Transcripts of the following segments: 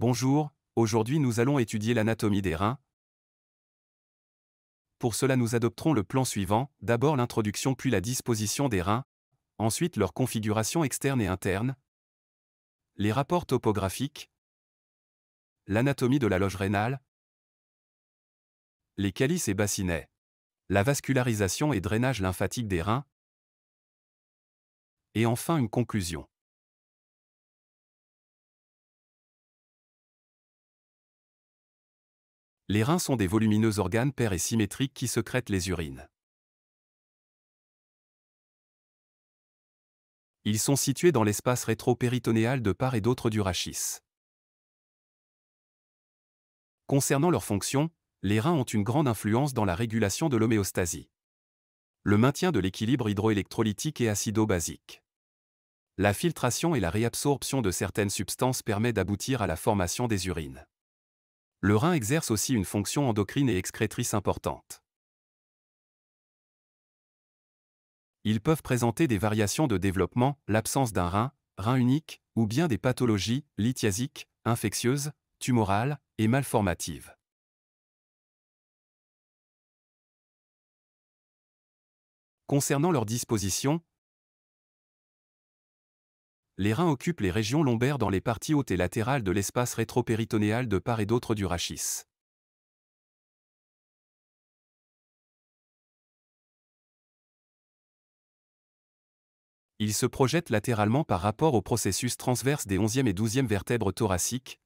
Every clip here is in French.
Bonjour, aujourd'hui nous allons étudier l'anatomie des reins. Pour cela nous adopterons le plan suivant, d'abord l'introduction puis la disposition des reins, ensuite leur configuration externe et interne, les rapports topographiques, l'anatomie de la loge rénale, les calices et bassinets, la vascularisation et drainage lymphatique des reins, et enfin une conclusion. Les reins sont des volumineux organes pairs et symétriques qui secrètent les urines. Ils sont situés dans l'espace rétro-péritonéal de part et d'autre du rachis. Concernant leur fonction, les reins ont une grande influence dans la régulation de l'homéostasie. Le maintien de l'équilibre hydroélectrolytique et acido-basique. La filtration et la réabsorption de certaines substances permet d'aboutir à la formation des urines le rein exerce aussi une fonction endocrine et excrétrice importante. Ils peuvent présenter des variations de développement, l'absence d'un rein, rein unique, ou bien des pathologies lithiasiques, infectieuses, tumorales et malformatives. Concernant leur disposition, les reins occupent les régions lombaires dans les parties hautes et latérales de l'espace rétropéritonéal de part et d'autre du rachis. Ils se projettent latéralement par rapport au processus transverse des 11e et 12e vertèbres thoraciques,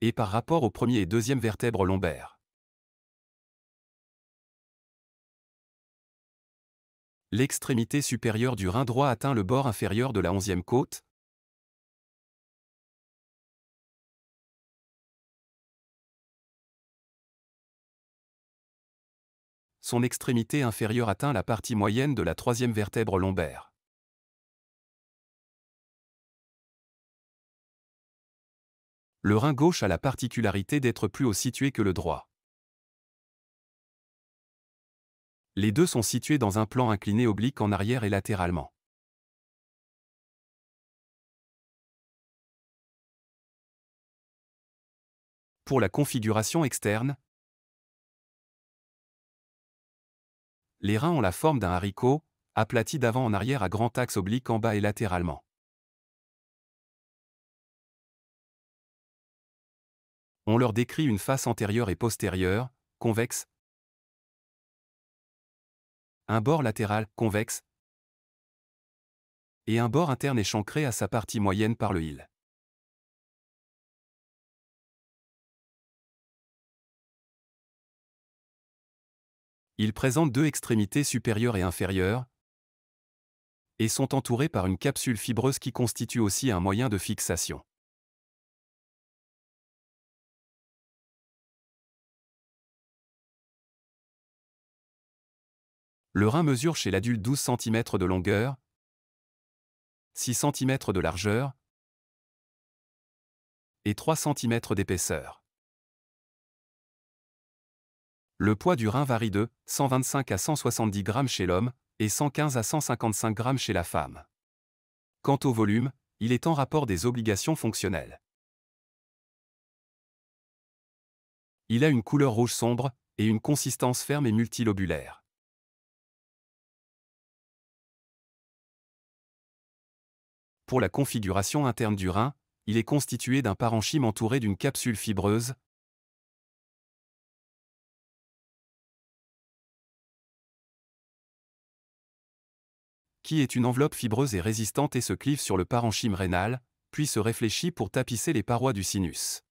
et par rapport aux 1 et 2e vertèbres lombaires. L'extrémité supérieure du rein droit atteint le bord inférieur de la onzième côte. Son extrémité inférieure atteint la partie moyenne de la troisième vertèbre lombaire. Le rein gauche a la particularité d'être plus haut situé que le droit. Les deux sont situés dans un plan incliné oblique en arrière et latéralement. Pour la configuration externe, les reins ont la forme d'un haricot, aplati d'avant en arrière à grand axe oblique en bas et latéralement. On leur décrit une face antérieure et postérieure, convexe, un bord latéral, convexe, et un bord interne échancré à sa partie moyenne par le il. Ils présentent deux extrémités supérieures et inférieures, et sont entourés par une capsule fibreuse qui constitue aussi un moyen de fixation. Le rein mesure chez l'adulte 12 cm de longueur, 6 cm de largeur et 3 cm d'épaisseur. Le poids du rein varie de 125 à 170 g chez l'homme et 115 à 155 g chez la femme. Quant au volume, il est en rapport des obligations fonctionnelles. Il a une couleur rouge sombre et une consistance ferme et multilobulaire. Pour la configuration interne du rein, il est constitué d'un parenchyme entouré d'une capsule fibreuse. qui est une enveloppe fibreuse et résistante et se clive sur le parenchyme rénal, puis se réfléchit pour tapisser les parois du sinus.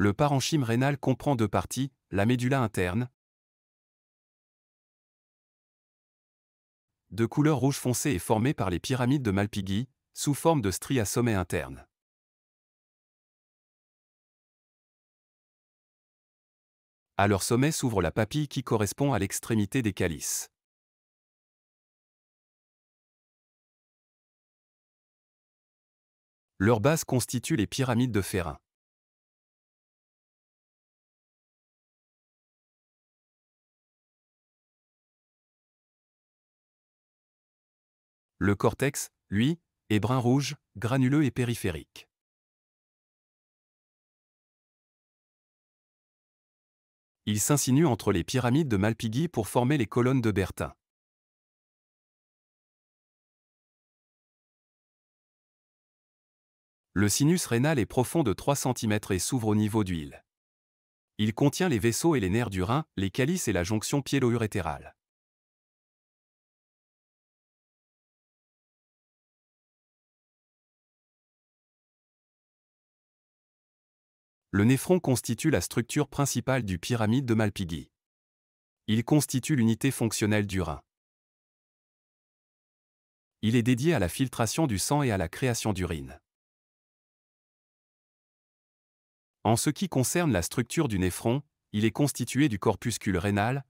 Le parenchyme rénal comprend deux parties, la médulla interne, de couleur rouge foncé et formée par les pyramides de Malpighi, sous forme de stries à sommet interne. À leur sommet s'ouvre la papille qui correspond à l'extrémité des calices. Leur base constitue les pyramides de Ferrin. Le cortex, lui, est brun-rouge, granuleux et périphérique. Il s'insinue entre les pyramides de Malpighi pour former les colonnes de Bertin. Le sinus rénal est profond de 3 cm et s'ouvre au niveau d'huile. Il contient les vaisseaux et les nerfs du rein, les calices et la jonction piélo-urétérale. le néphron constitue la structure principale du pyramide de Malpighi. Il constitue l'unité fonctionnelle du rein. Il est dédié à la filtration du sang et à la création d'urine. En ce qui concerne la structure du néphron, il est constitué du corpuscule rénal,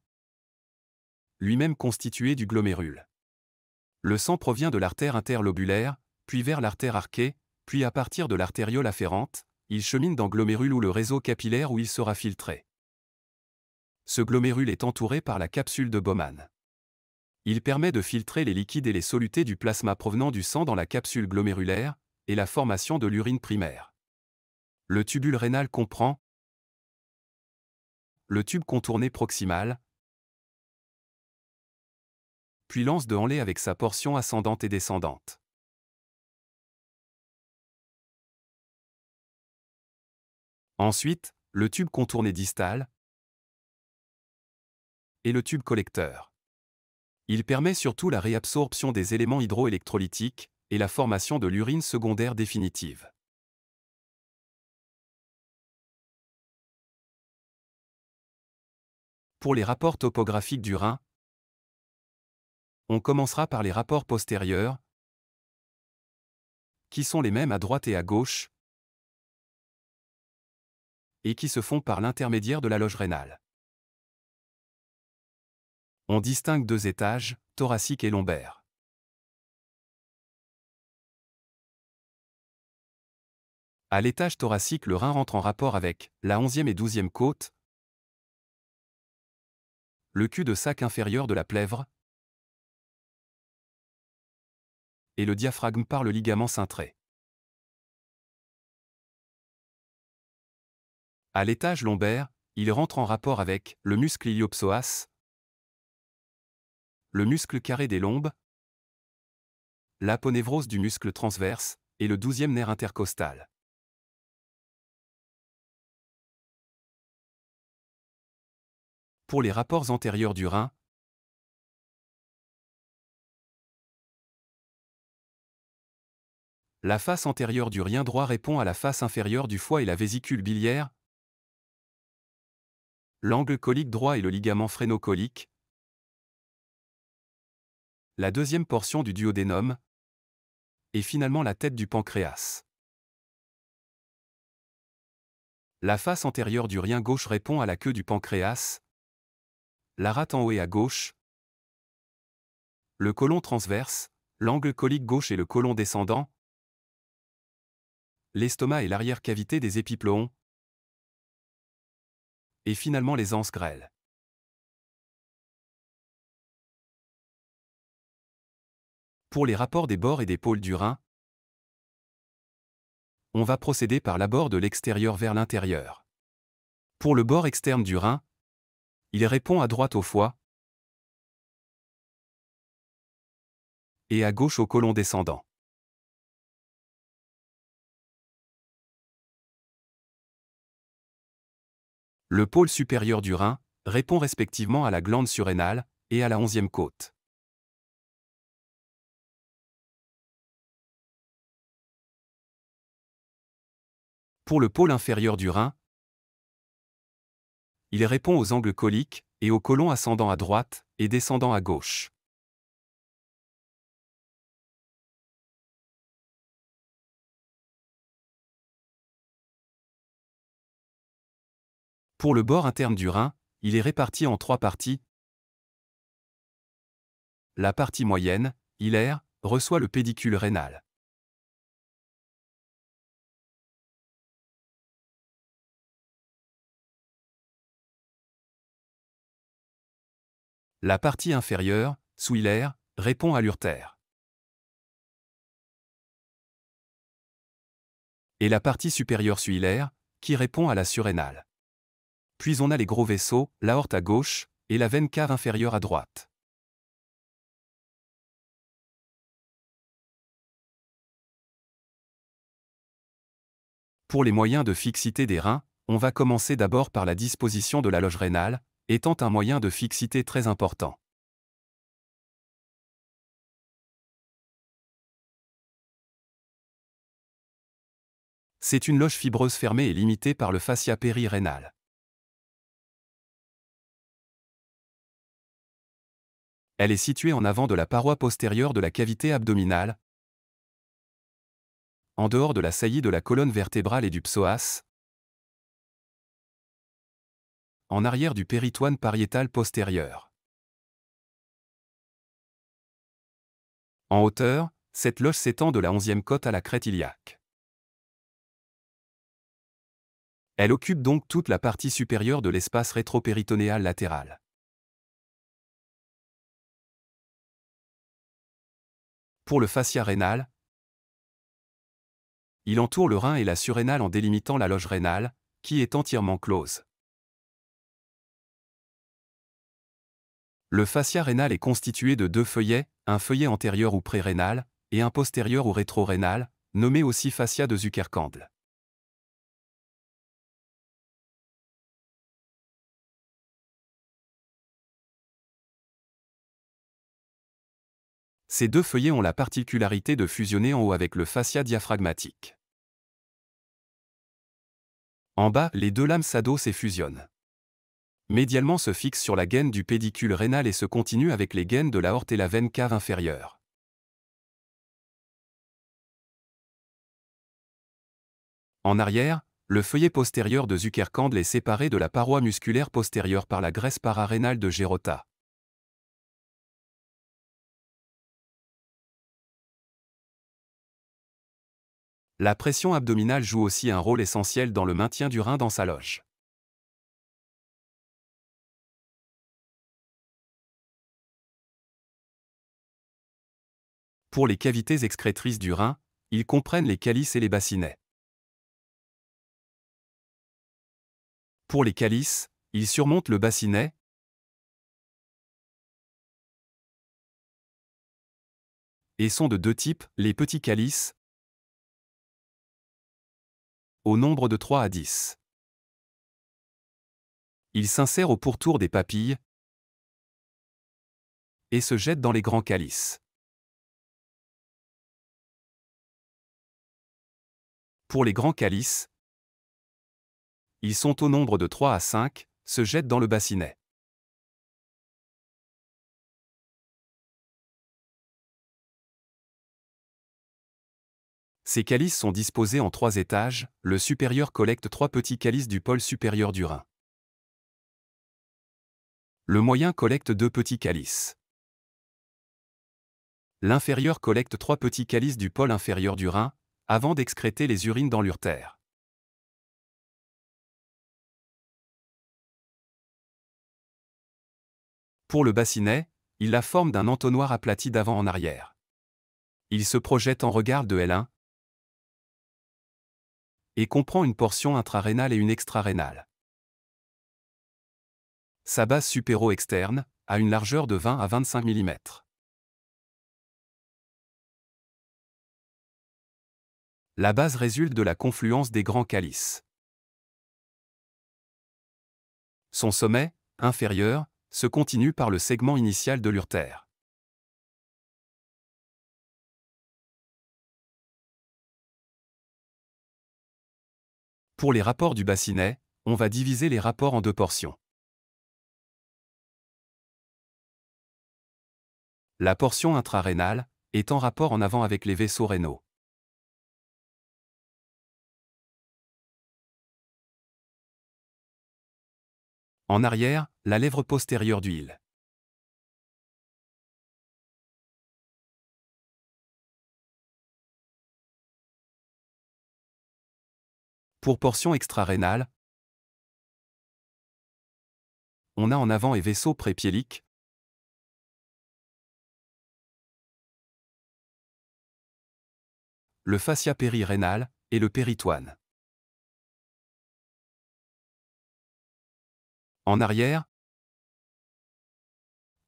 lui-même constitué du glomérule. Le sang provient de l'artère interlobulaire, puis vers l'artère archée, puis à partir de l'artériole afférente, il chemine dans glomérule ou le réseau capillaire où il sera filtré. Ce glomérule est entouré par la capsule de Bowman. Il permet de filtrer les liquides et les solutés du plasma provenant du sang dans la capsule glomérulaire et la formation de l'urine primaire. Le tubule rénal comprend le tube contourné proximal, puis lance de Henlé avec sa portion ascendante et descendante. Ensuite, le tube contourné distal et le tube collecteur. Il permet surtout la réabsorption des éléments hydroélectrolytiques et la formation de l'urine secondaire définitive. Pour les rapports topographiques du rein, on commencera par les rapports postérieurs, qui sont les mêmes à droite et à gauche, et qui se font par l'intermédiaire de la loge rénale. On distingue deux étages, thoracique et lombaire. À l'étage thoracique, le rein rentre en rapport avec la 11e et 12e côte, le cul de sac inférieur de la plèvre et le diaphragme par le ligament cintré. À l'étage lombaire, il rentre en rapport avec le muscle iliopsoas, le muscle carré des lombes, l'aponévrose du muscle transverse et le douzième nerf intercostal. Pour les rapports antérieurs du rein, la face antérieure du rien droit répond à la face inférieure du foie et la vésicule biliaire, l'angle colique droit et le ligament frénocolique. La deuxième portion du duodénum. Et finalement la tête du pancréas. La face antérieure du rien gauche répond à la queue du pancréas. La rate en haut et à gauche. Le colon transverse, l'angle colique gauche et le colon descendant. L'estomac et l'arrière-cavité des épiploons et finalement les anses grêles. Pour les rapports des bords et des pôles du rein, on va procéder par l'abord de l'extérieur vers l'intérieur. Pour le bord externe du rein, il répond à droite au foie et à gauche au colon descendant. le pôle supérieur du rein, répond respectivement à la glande surrénale et à la onzième côte. Pour le pôle inférieur du rein, il répond aux angles coliques et aux colons ascendant à droite et descendant à gauche. Pour le bord interne du rein, il est réparti en trois parties. La partie moyenne, hilaire, reçoit le pédicule rénal. La partie inférieure, sous hilaire, répond à l'urtère. Et la partie supérieure sous-hilaire, qui répond à la surrénale puis on a les gros vaisseaux, l'aorte à gauche, et la veine cave inférieure à droite. Pour les moyens de fixité des reins, on va commencer d'abord par la disposition de la loge rénale, étant un moyen de fixité très important. C'est une loge fibreuse fermée et limitée par le fascia périrénal. Elle est située en avant de la paroi postérieure de la cavité abdominale, en dehors de la saillie de la colonne vertébrale et du psoas, en arrière du péritoine pariétal postérieur. En hauteur, cette loge s'étend de la 11 côte à la crête iliaque. Elle occupe donc toute la partie supérieure de l'espace rétropéritonéal latéral. Pour le fascia rénal, il entoure le rein et la surrénale en délimitant la loge rénale, qui est entièrement close. Le fascia rénal est constitué de deux feuillets, un feuillet antérieur ou prérénal, et un postérieur ou rétrorénal, nommé aussi fascia de Zuckerkandl. Ces deux feuillets ont la particularité de fusionner en haut avec le fascia diaphragmatique. En bas, les deux lames s'adossent et fusionnent. Médialement se fixent sur la gaine du pédicule rénal et se continuent avec les gaines de l'aorte et la veine cave inférieure. En arrière, le feuillet postérieur de Zuckerkandl est séparé de la paroi musculaire postérieure par la graisse pararénale de Gérota. La pression abdominale joue aussi un rôle essentiel dans le maintien du rein dans sa loge. Pour les cavités excrétrices du rein, ils comprennent les calices et les bassinets. Pour les calices, ils surmontent le bassinet. Et sont de deux types, les petits calices, au nombre de 3 à 10. Il s'insère au pourtour des papilles et se jette dans les grands calices. Pour les grands calices, ils sont au nombre de 3 à 5, se jettent dans le bassinet. Ces calices sont disposés en trois étages, le supérieur collecte trois petits calices du pôle supérieur du rein. Le moyen collecte deux petits calices. L'inférieur collecte trois petits calices du pôle inférieur du rein, avant d'excréter les urines dans l'urtère. Pour le bassinet, il la forme d'un entonnoir aplati d'avant en arrière. Il se projette en regard de L1, et comprend une portion intrarénale et une extrarénale. Sa base supéro-externe a une largeur de 20 à 25 mm. La base résulte de la confluence des grands calices. Son sommet, inférieur, se continue par le segment initial de l'urtère. Pour les rapports du bassinet, on va diviser les rapports en deux portions. La portion intrarénale est en rapport en avant avec les vaisseaux rénaux. En arrière, la lèvre postérieure d'huile. Pour portion extrarénale, on a en avant et vaisseau prépiélique. Le fascia périrénal et le péritoine. En arrière,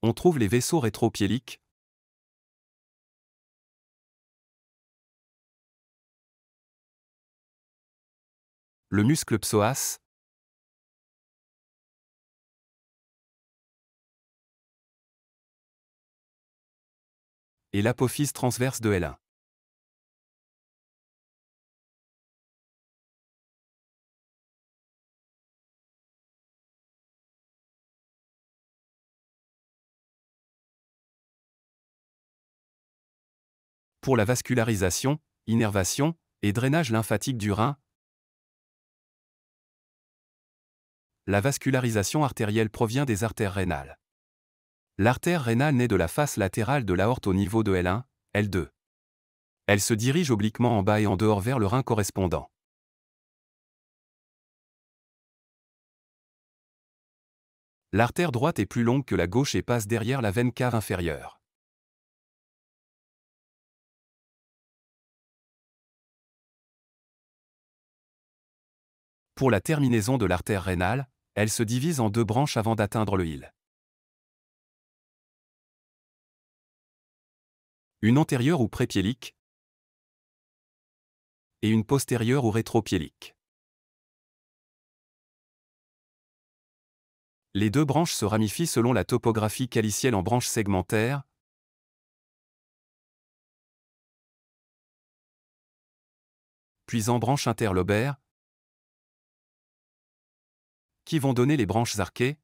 on trouve les vaisseaux rétropiéliques, le muscle psoas et l'apophyse transverse de L1. Pour la vascularisation, innervation et drainage lymphatique du rein, la vascularisation artérielle provient des artères rénales. L'artère rénale naît de la face latérale de l'aorte au niveau de L1, L2. Elle se dirige obliquement en bas et en dehors vers le rein correspondant. L'artère droite est plus longue que la gauche et passe derrière la veine cave inférieure. Pour la terminaison de l'artère rénale, elle se divise en deux branches avant d'atteindre le île Une antérieure ou prépiélique et une postérieure ou rétropiélique. Les deux branches se ramifient selon la topographie calicielle en branches segmentaires, puis en branches interlobaires qui vont donner les branches arquées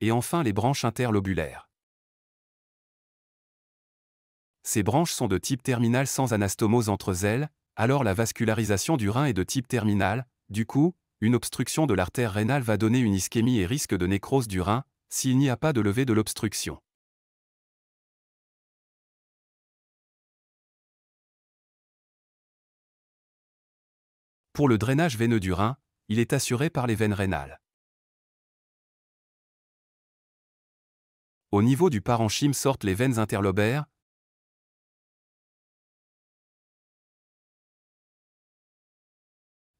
et enfin les branches interlobulaires. Ces branches sont de type terminal sans anastomose entre elles, alors la vascularisation du rein est de type terminal, du coup, une obstruction de l'artère rénale va donner une ischémie et risque de nécrose du rein, s'il n'y a pas de levée de l'obstruction. Pour le drainage veineux du rein, il est assuré par les veines rénales. Au niveau du parenchyme sortent les veines interlobaires,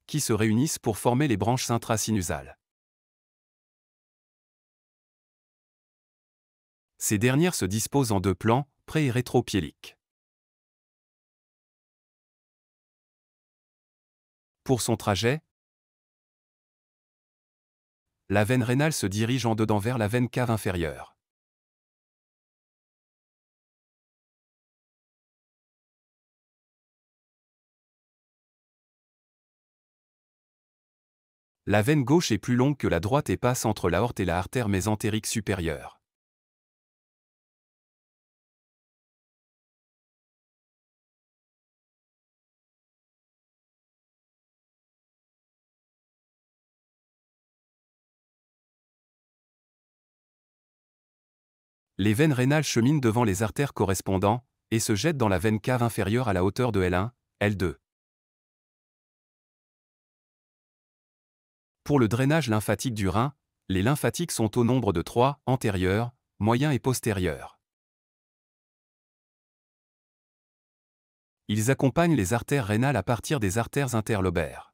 qui se réunissent pour former les branches intrasinusales. Ces dernières se disposent en deux plans, pré- et Pour son trajet, la veine rénale se dirige en dedans vers la veine cave inférieure. La veine gauche est plus longue que la droite et passe entre l'aorte et la artère mésentérique supérieure. les veines rénales cheminent devant les artères correspondantes et se jettent dans la veine cave inférieure à la hauteur de L1, L2. Pour le drainage lymphatique du rein, les lymphatiques sont au nombre de trois, antérieurs, moyens et postérieurs. Ils accompagnent les artères rénales à partir des artères interlobaires.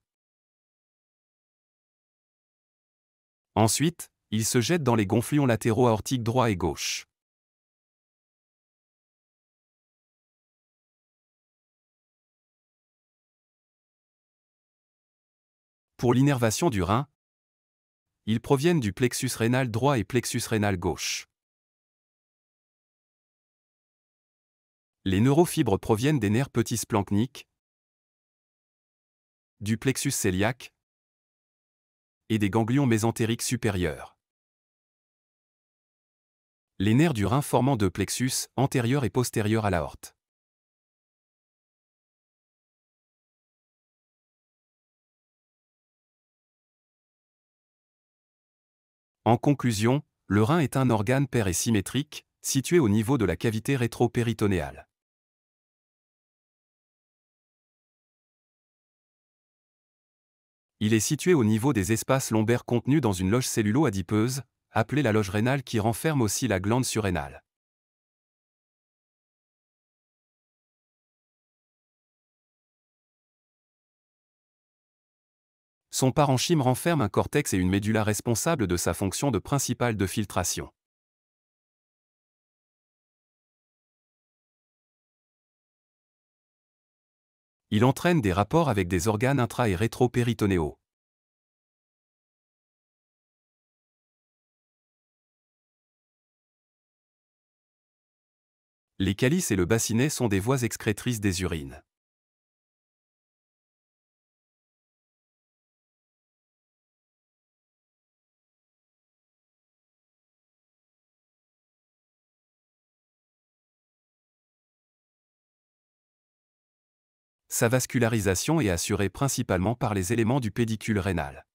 Ensuite, ils se jettent dans les gonflions latéraux aortiques droit et gauche. Pour l'innervation du rein, ils proviennent du plexus rénal droit et plexus rénal gauche. Les neurofibres proviennent des nerfs petits splanchniques, du plexus céliaque et des ganglions mésentériques supérieurs. Les nerfs du rein formant deux plexus, antérieur et postérieur à l'aorte. En conclusion, le rein est un organe pair et symétrique, situé au niveau de la cavité rétropéritonéale. Il est situé au niveau des espaces lombaires contenus dans une loge cellulo-adipeuse, appelée la loge rénale qui renferme aussi la glande surrénale. Son parenchyme renferme un cortex et une médulla responsables de sa fonction de principale de filtration. Il entraîne des rapports avec des organes intra- et rétro-péritonéaux. Les calices et le bassinet sont des voies excrétrices des urines. sa vascularisation est assurée principalement par les éléments du pédicule rénal.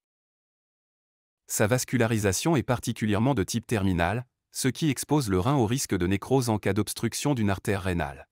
Sa vascularisation est particulièrement de type terminal, ce qui expose le rein au risque de nécrose en cas d'obstruction d'une artère rénale.